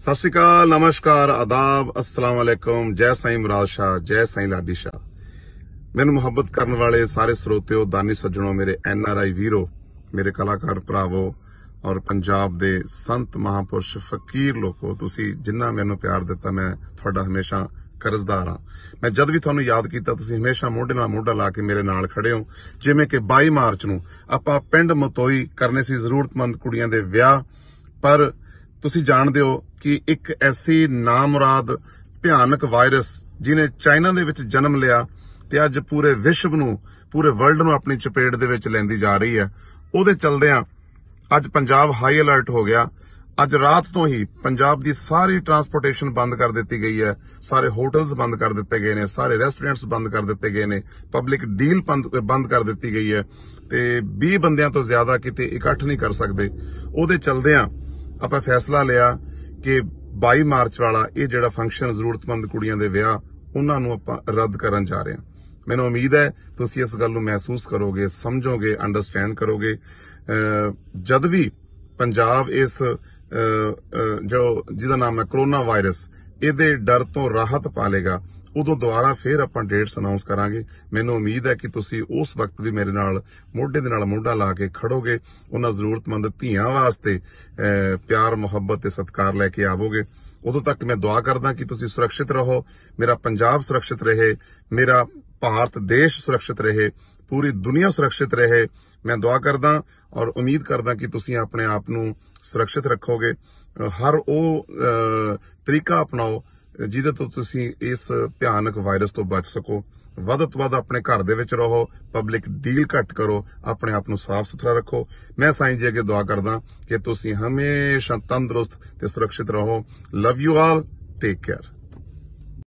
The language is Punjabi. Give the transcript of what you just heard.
ਸਤਿ ਸ਼੍ਰੀ ਅਕਾਲ ਨਮਸਕਾਰ ਆਦਾਬ ਅਸਲਾਮ ਅਲੈਕਮ ਜੈ ਸਾਈਂ ਮਰਾਦ ਸ਼ਾ ਜੈ ਸਾਈਂ ਲਾਡੀ ਸ਼ਾ ਮੈਨੂੰ ਮੁਹੱਬਤ ਕਰਨ ਵਾਲੇ ਸਾਰੇ ਸਰੋਤਿਓ ਦਾਨੀ ਸੱਜਣੋ ਮੇਰੇ ਐਨ ਆਰ ਆਈ ਵੀਰੋ ਮੇਰੇ ਕਲਾਕਾਰ ਭਰਾਵੋ ਔਰ ਪੰਜਾਬ ਦੇ ਸੰਤ ਮਹਾਪੁਰਸ਼ ਫਕੀਰ ਲੋਕੋ ਤੁਸੀਂ ਜਿੰਨਾ ਮੈਨੂੰ ਪਿਆਰ ਦਿੱਤਾ ਮੈਂ ਤੁਹਾਡਾ ਹਮੇਸ਼ਾ ਕਰਜ਼ਦਾਰ ਹਾਂ ਮੈਂ ਜਦ ਵੀ ਤੁਹਾਨੂੰ ਯਾਦ ਕੀਤਾ ਤੁਸੀਂ ਹਮੇਸ਼ਾ ਮੋਢੇ ਨਾਲ ਮੋਢਾ ਲਾ ਕੇ ਮੇਰੇ ਨਾਲ ਖੜੇ ਹੋ ਜਿਵੇਂ ਕਿ 22 ਮਾਰਚ ਨੂੰ ਆਪਾਂ ਪਿੰਡ ਮਤੋਈ ਕਰਨੇ ਸੀ ਜ਼ਰੂਰਤਮੰਦ ਕੁੜੀਆਂ ਦੇ ਵਿਆਹ ਪਰ ਤੁਸੀਂ ਜਾਣਦੇ ਹੋ ਕਿ ਇੱਕ ਐਸੀ ਨਾਮੁਰਾਦ ਭਿਆਨਕ ਵਾਇਰਸ ਜਿਨੇ ਚਾਈਨਾ ਦੇ ਵਿੱਚ ਜਨਮ ਲਿਆ ਤੇ ਅੱਜ ਪੂਰੇ ਵਿਸ਼ਵ ਨੂੰ ਪੂਰੇ ਵਰਲਡ ਨੂੰ ਆਪਣੀ ਚਪੇਟ ਦੇ ਵਿੱਚ ਲੈਂਦੀ ਜਾ ਰਹੀ ਹੈ ਉਹਦੇ ਆ ਅੱਜ ਪੰਜਾਬ ਹਾਈ ਅਲਰਟ ਹੋ ਗਿਆ ਅੱਜ ਰਾਤ ਤੋਂ ਹੀ ਪੰਜਾਬ ਦੀ ਸਾਰੀ ਟਰਾਂਸਪੋਰਟੇਸ਼ਨ ਬੰਦ ਕਰ ਦਿੱਤੀ ਗਈ ਹੈ ਸਾਰੇ ਹੋਟਲਸ ਬੰਦ ਕਰ ਦਿੱਤੇ ਗਏ ਨੇ ਸਾਰੇ ਰੈਸਟੋਰੈਂਟਸ ਬੰਦ ਕਰ ਦਿੱਤੇ ਗਏ ਨੇ ਪਬਲਿਕ ਡੀਲ ਬੰਦ ਕਰ ਦਿੱਤੀ ਗਈ ਹੈ ਤੇ 20 ਬੰਦਿਆਂ ਤੋਂ ਜ਼ਿਆਦਾ ਕਿਤੇ ਇਕੱਠ ਨਹੀਂ ਕਰ ਸਕਦੇ ਉਹਦੇ ਆ ਆਪਾਂ ਫੈਸਲਾ ਲਿਆ ਕਿ 22 ਮਾਰਚ ਵਾਲਾ ਇਹ ਜਿਹੜਾ ਫੰਕਸ਼ਨ ਜ਼ਰੂਰਤਮੰਦ ਕੁੜੀਆਂ ਦੇ ਵਿਆਹ ਉਹਨਾਂ ਨੂੰ ਆਪਾਂ ਰੱਦ ਕਰਨ ਜਾ ਰਹੇ ਹਾਂ ਮੈਨੂੰ ਉਮੀਦ ਹੈ ਤੁਸੀਂ ਇਸ ਗੱਲ ਨੂੰ ਮਹਿਸੂਸ ਕਰੋਗੇ ਸਮਝੋਗੇ ਅੰਡਰਸਟੈਂਡ ਕਰੋਗੇ ਜਦ ਵੀ ਪੰਜਾਬ ਇਸ ਜੋ ਜਿਹਦਾ ਨਾਮ ਹੈ ਕਰੋਨਾ ਵਾਇਰਸ ਇਹਦੇ ਡਰ ਤੋਂ ਰਾਹਤ ਪਾ ਲੇਗਾ ਉਦੋਂ ਦੁਬਾਰਾ ਫੇਰ ਆਪਾਂ ਡੇਟਸ ਅਨਾਉਂਸ ਕਰਾਂਗੇ ਮੈਨੂੰ ਉਮੀਦ ਹੈ ਕਿ ਤੁਸੀਂ ਉਸ ਵਕਤ ਵੀ ਮੇਰੇ ਨਾਲ ਮੋਢੇ ਦੇ ਨਾਲ ਮੋਢਾ ਲਾ ਕੇ ਖੜੋਗੇ ਉਹਨਾਂ ਜ਼ਰੂਰਤਮੰਦ ਧੀਆਂ ਵਾਸਤੇ ਪਿਆਰ ਮੁਹੱਬਤ ਤੇ ਸਤਿਕਾਰ ਲੈ ਕੇ ਆਵੋਗੇ ਉਦੋਂ ਤੱਕ ਮੈਂ ਦੁਆ ਕਰਦਾ ਕਿ ਤੁਸੀਂ ਸੁਰੱਖਿਅਤ ਰਹੋ ਮੇਰਾ ਪੰਜਾਬ ਸੁਰੱਖਿਅਤ ਰਹੇ ਮੇਰਾ ਭਾਰਤ ਦੇਸ਼ ਸੁਰੱਖਿਅਤ ਰਹੇ ਪੂਰੀ ਦੁਨੀਆ ਸੁਰੱਖਿਅਤ ਰਹੇ ਮੈਂ ਦੁਆ ਕਰਦਾ ਔਰ ਉਮੀਦ ਕਰਦਾ ਕਿ ਤੁਸੀਂ ਆਪਣੇ ਆਪ ਨੂੰ ਸੁਰੱਖਿਅਤ ਰੱਖੋਗੇ ਹਰ ਉਹ ਤਰੀਕਾ ਅਪਣਾਓ ਜਿਹਦੇ ਤੋਂ ਤੁਸੀਂ ਇਸ ਭਿਆਨਕ ਵਾਇਰਸ ਤੋਂ ਬਚ ਸਕੋ ਵੱਧ ਤੋਂ ਵੱਧ ਆਪਣੇ ਘਰ ਦੇ ਵਿੱਚ ਰਹੋ ਪਬਲਿਕ ਡੀਲ ਘੱਟ ਕਰੋ ਆਪਣੇ ਆਪ ਨੂੰ ਸਾਫ਼ ਸੁਥਰਾ ਰੱਖੋ ਮੈਂ ਸਾਈਂ ਜੀ ਅੱਗੇ ਦੁਆ ਕਰਦਾ ਕਿ ਤੁਸੀਂ ਹਮੇਸ਼ਾ ਤੰਦਰੁਸਤ ਤੇ ਸੁਰੱਖਿਅਤ ਰਹੋ love you all take care